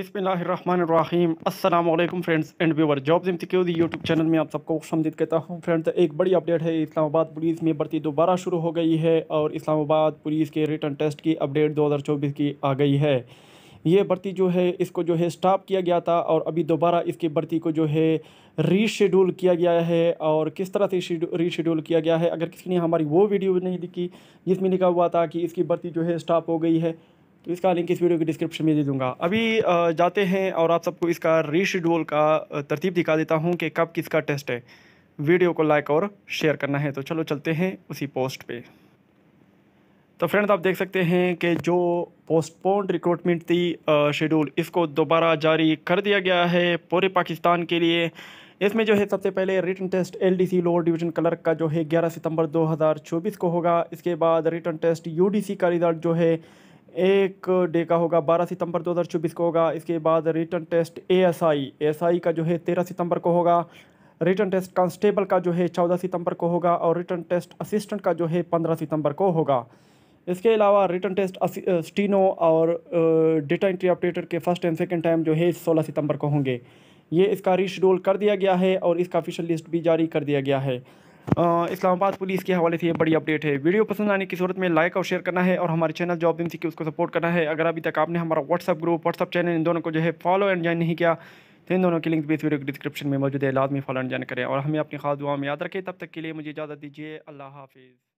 अस्सलाम वालेकुम friends and viewer jobs इम्तिक्यूज़ यूट्यूब चैनल में आप सबको खुशमदीद कहता हूँ फ्रेंड्स एक बड़ी अपडेट है इस्लामाबाद पुलिस में भर्ती दोबारा शुरू हो गई है और इस्लामाबाद पुलिस के रिटर्न टेस्ट की अपडेट 2024 की आ गई है ये भर्ती जो है इसको जो है स्टॉप किया गया था और अभी दोबारा इसकी भर्ती को जो है रीशेड्यूल किया गया है और किस तरह से रीशेड्यूल किया गया है अगर किसी ने हमारी वो वीडियो नहीं दिखी जिसमें लिखा हुआ था कि इसकी भर्ती जो है स्टॉप हो गई है तो इसका लिंक इस वीडियो की डिस्क्रिप्शन में दे दूंगा अभी जाते हैं और आप सबको इसका रीशेड्यूल का तरतीब दिखा देता हूँ कि कब किसका टेस्ट है वीडियो को लाइक और शेयर करना है तो चलो चलते हैं उसी पोस्ट पे तो फ्रेंड्स आप देख सकते हैं कि जो पोस्टपोन्ड रिक्रूटमेंट थी शेड्यूल इसको दोबारा जारी कर दिया गया है पूरे पाकिस्तान के लिए इसमें जो है सबसे पहले written test LDC lower division clerk का जो है 11 सितंबर 2024 को होगा इसके बाद रिटर्न टेस्ट यूडीसी का रिज़ल्ट जो है एक डे का होगा 12 सितंबर 2024 को होगा इसके बाद रिटर्न टेस्ट एएसआई एएसआई का जो है 13 सितंबर को होगा रिटर्न टेस्ट कांस्टेबल का जो है 14 सितंबर को होगा और रिटर्न टेस्ट असिस्टेंट का जो है 15 सितंबर को होगा इसके अलावा रिटर्न टेस्ट स्टीनो और डेटा एंट्री ऑपरेटर के फर्स्ट एंड सेकेंड टाइम जो है सोलह सितम्बर को होंगे ये इसका रिशेड्यूल कर दिया गया है और इसका ऑफिशियल लिस्ट भी जारी कर दिया गया है इस्लामाबाद पुलिस के हवाले से ये बड़ी अपडेट है वीडियो पसंद आने की सूरत में लाइक और शेयर करना है और हमारे चैनल जॉब दिन की उसको सपोर्ट करना है अगर अभी तक आपने हमारा व्हाट्सअप ग्रुप व्हाट्सअप चैनल इन दोनों को जो है फॉलो एंड ज्वाइन नहीं किया तो इन दोनों की लिंक भी इस वीडियो के डिस्क्रिप्शन में मौजूद है लाजमी फॉलो एंड ज्वाइन करें और हमें अपनी खास दुआ में याद रखें तब तक के लिए मुझे इजाज़त दीजिए अल्लाह हाफिज़